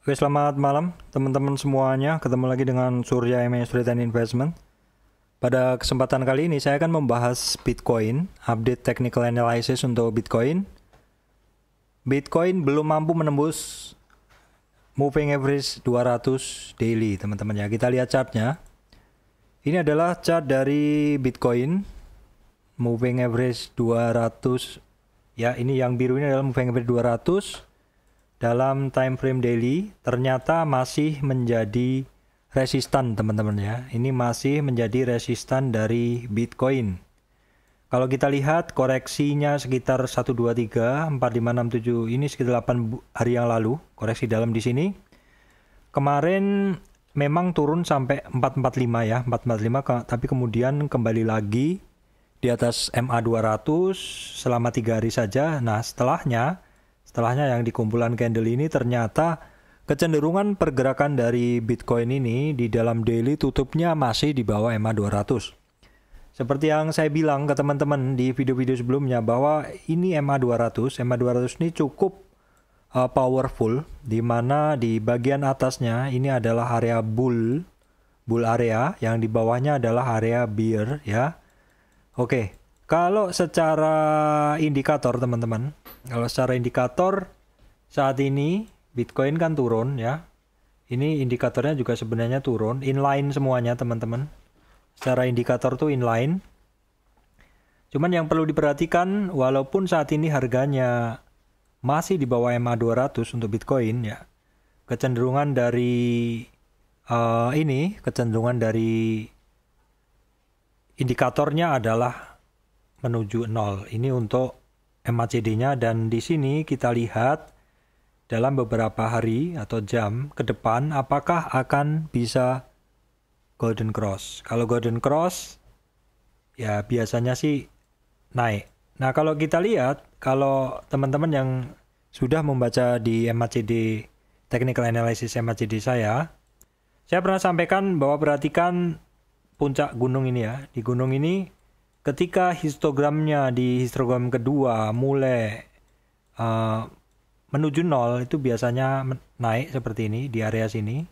Oke, selamat malam teman-teman semuanya. Ketemu lagi dengan Surya MA Return Investment. Pada kesempatan kali ini saya akan membahas Bitcoin, update technical analysis untuk Bitcoin. Bitcoin belum mampu menembus moving average 200 daily, teman-teman ya. Kita lihat chartnya. Ini adalah chart dari Bitcoin moving average 200 ya ini yang biru ini adalah moving average 200 dalam time frame daily ternyata masih menjadi resistan teman-teman ya. Ini masih menjadi resistan dari Bitcoin. Kalau kita lihat koreksinya sekitar 123, 4567 ini sekitar 8 hari yang lalu koreksi dalam di sini. Kemarin memang turun sampai 445 ya, 445 tapi kemudian kembali lagi di atas MA 200 selama 3 hari saja. Nah, setelahnya Setelahnya yang dikumpulan candle ini ternyata kecenderungan pergerakan dari Bitcoin ini di dalam daily tutupnya masih di bawah EMA 200. Seperti yang saya bilang ke teman-teman di video-video sebelumnya bahwa ini EMA 200, EMA 200 ini cukup uh, powerful di mana di bagian atasnya ini adalah area bull, bull area, yang di bawahnya adalah area bear ya. Oke. Kalau secara indikator teman-teman, kalau secara indikator saat ini Bitcoin kan turun ya. Ini indikatornya juga sebenarnya turun, inline semuanya teman-teman. Secara indikator tuh inline. Cuman yang perlu diperhatikan walaupun saat ini harganya masih di bawah MA 200 untuk Bitcoin ya. Kecenderungan dari uh, ini, kecenderungan dari indikatornya adalah menuju 0. Ini untuk MACD-nya dan di sini kita lihat dalam beberapa hari atau jam ke depan apakah akan bisa golden cross. Kalau golden cross ya biasanya sih naik. Nah, kalau kita lihat kalau teman-teman yang sudah membaca di MACD technical analysis MACD saya, saya pernah sampaikan bahwa perhatikan puncak gunung ini ya. Di gunung ini ketika histogramnya di histogram kedua mulai uh, menuju nol itu biasanya naik seperti ini di area sini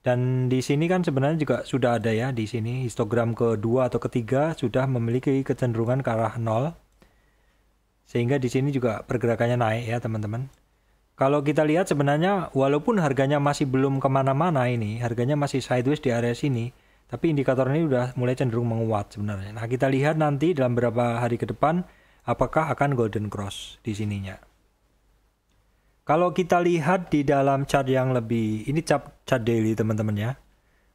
dan di sini kan sebenarnya juga sudah ada ya di sini histogram kedua atau ketiga sudah memiliki kecenderungan ke arah nol sehingga di sini juga pergerakannya naik ya teman-teman kalau kita lihat sebenarnya walaupun harganya masih belum kemana-mana ini harganya masih sideways di area sini tapi indikator ini sudah mulai cenderung menguat sebenarnya. Nah, kita lihat nanti dalam beberapa hari ke depan apakah akan golden cross di sininya. Kalau kita lihat di dalam chart yang lebih ini chart, chart daily teman-teman ya.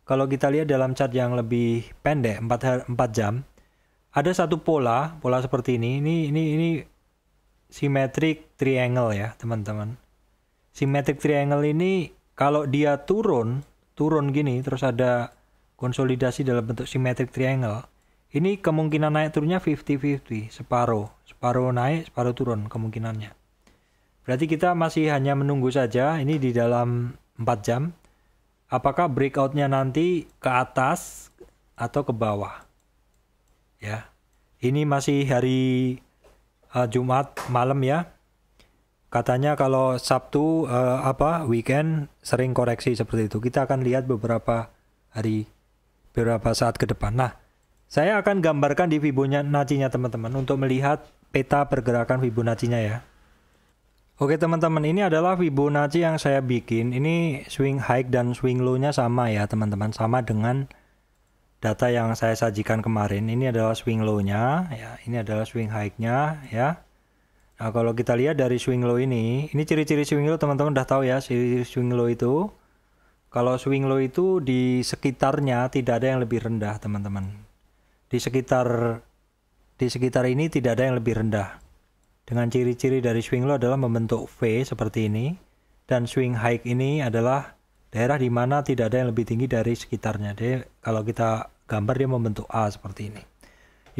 Kalau kita lihat dalam chart yang lebih pendek 4 4 jam ada satu pola, pola seperti ini. Ini ini ini symmetric triangle ya, teman-teman. Symmetric triangle ini kalau dia turun, turun gini terus ada konsolidasi dalam bentuk simetrik triangle. Ini kemungkinan naik turunnya 50-50, separuh. Separuh naik, separuh turun kemungkinannya. Berarti kita masih hanya menunggu saja, ini di dalam 4 jam. Apakah breakoutnya nanti ke atas atau ke bawah? Ya, ini masih hari uh, Jumat malam ya. Katanya kalau Sabtu uh, apa weekend sering koreksi seperti itu. Kita akan lihat beberapa hari beberapa saat ke depan. Nah, saya akan gambarkan di Fibonacci-nya teman-teman untuk melihat peta pergerakan Fibonacci-nya ya. Oke teman-teman, ini adalah Fibonacci yang saya bikin. Ini swing high dan swing low-nya sama ya teman-teman, sama dengan data yang saya sajikan kemarin. Ini adalah swing low-nya, ya. Ini adalah swing high-nya, ya. Nah, kalau kita lihat dari swing low ini, ini ciri-ciri swing low teman-teman udah tahu ya, ciri-ciri swing low itu kalau swing low itu di sekitarnya tidak ada yang lebih rendah, teman-teman. Di sekitar di sekitar ini tidak ada yang lebih rendah. Dengan ciri-ciri dari swing low adalah membentuk V seperti ini dan swing high ini adalah daerah di mana tidak ada yang lebih tinggi dari sekitarnya. Jadi kalau kita gambar dia membentuk A seperti ini.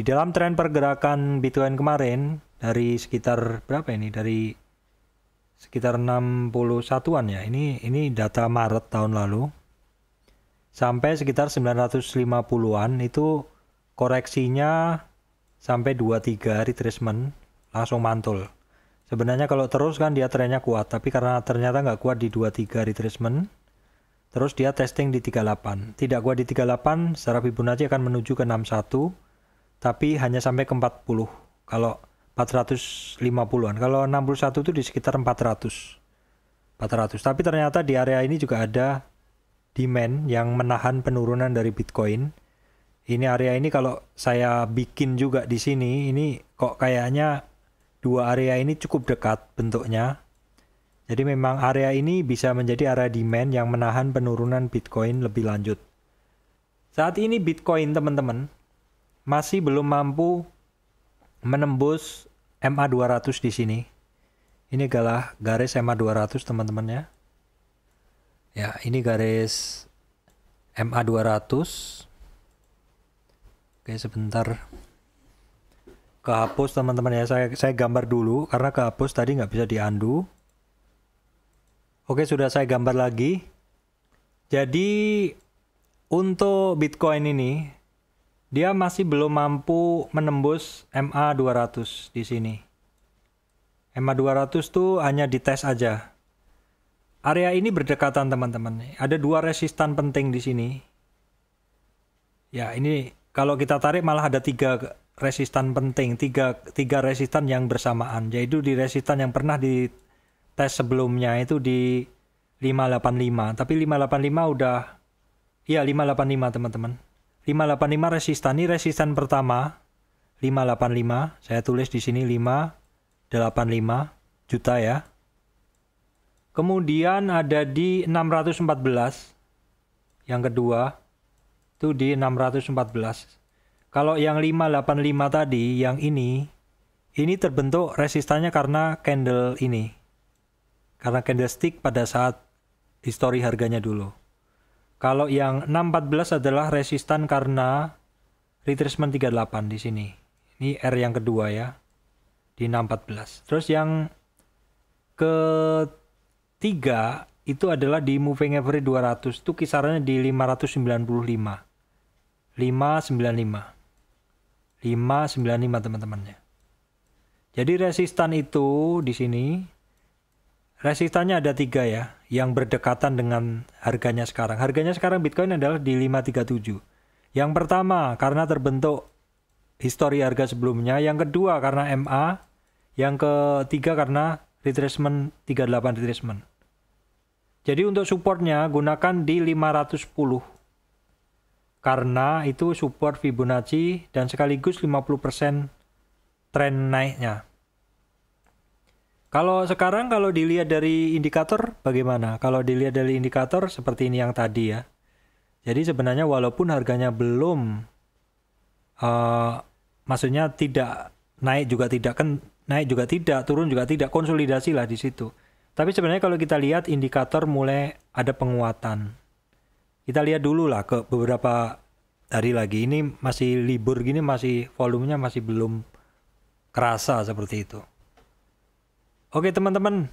Di dalam tren pergerakan Bitcoin kemarin dari sekitar berapa ini? Dari sekitar 61-an ya. Ini ini data Maret tahun lalu. Sampai sekitar 950-an itu koreksinya sampai 2-3 retracement langsung mantul. Sebenarnya kalau terus kan dia trennya kuat, tapi karena ternyata nggak kuat di 2-3 retracement, terus dia testing di 38. Tidak kuat di 38, secara Fibonacci akan menuju ke 61, tapi hanya sampai ke 40. Kalau 450-an. Kalau 61 itu di sekitar 400. 400. Tapi ternyata di area ini juga ada demand yang menahan penurunan dari Bitcoin. Ini area ini kalau saya bikin juga di sini, ini kok kayaknya dua area ini cukup dekat bentuknya. Jadi memang area ini bisa menjadi area demand yang menahan penurunan Bitcoin lebih lanjut. Saat ini Bitcoin teman-teman masih belum mampu menembus MA200 di sini. Ini adalah garis MA200 teman-temannya. Ya, ini garis MA200. Oke, sebentar. Kehapus teman-teman ya, saya, saya gambar dulu karena kehapus tadi nggak bisa diandu. Oke, sudah saya gambar lagi. Jadi untuk Bitcoin ini dia masih belum mampu menembus MA 200 di sini. MA 200 tuh hanya dites aja. Area ini berdekatan teman-teman. Ada dua resistan penting di sini. Ya ini kalau kita tarik malah ada tiga resistan penting, tiga, tiga resistan yang bersamaan. Yaitu di resistan yang pernah dites sebelumnya itu di 585. Tapi 585 udah, ya 585 teman-teman 585 resistan. Ini resistan pertama. 585. Saya tulis di sini 585 juta ya. Kemudian ada di 614. Yang kedua itu di 614. Kalau yang 585 tadi, yang ini ini terbentuk resistannya karena candle ini. Karena candlestick pada saat histori harganya dulu. Kalau yang 614 adalah resistan karena retracement 38 di sini. Ini R yang kedua ya. Di 614. Terus yang ketiga itu adalah di moving average 200. Itu kisarannya di 595. 595. 595 teman-temannya. Jadi resistan itu di sini. Resistannya ada tiga ya yang berdekatan dengan harganya sekarang. Harganya sekarang Bitcoin adalah di 537. Yang pertama karena terbentuk histori harga sebelumnya, yang kedua karena MA, yang ketiga karena retracement 38 retracement. Jadi untuk supportnya gunakan di 510 karena itu support Fibonacci dan sekaligus 50% tren naiknya. Kalau sekarang kalau dilihat dari indikator bagaimana? Kalau dilihat dari indikator seperti ini yang tadi ya. Jadi sebenarnya walaupun harganya belum uh, maksudnya tidak naik juga tidak kan naik juga tidak, turun juga tidak, konsolidasi lah di situ. Tapi sebenarnya kalau kita lihat indikator mulai ada penguatan. Kita lihat dulu lah ke beberapa hari lagi. Ini masih libur gini masih volumenya masih belum kerasa seperti itu. Oke teman-teman,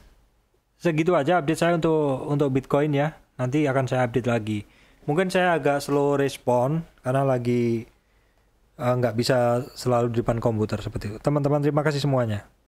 segitu aja update saya untuk untuk Bitcoin ya. Nanti akan saya update lagi. Mungkin saya agak slow respon karena lagi eh, nggak uh, bisa selalu di depan komputer seperti itu. Teman-teman terima kasih semuanya.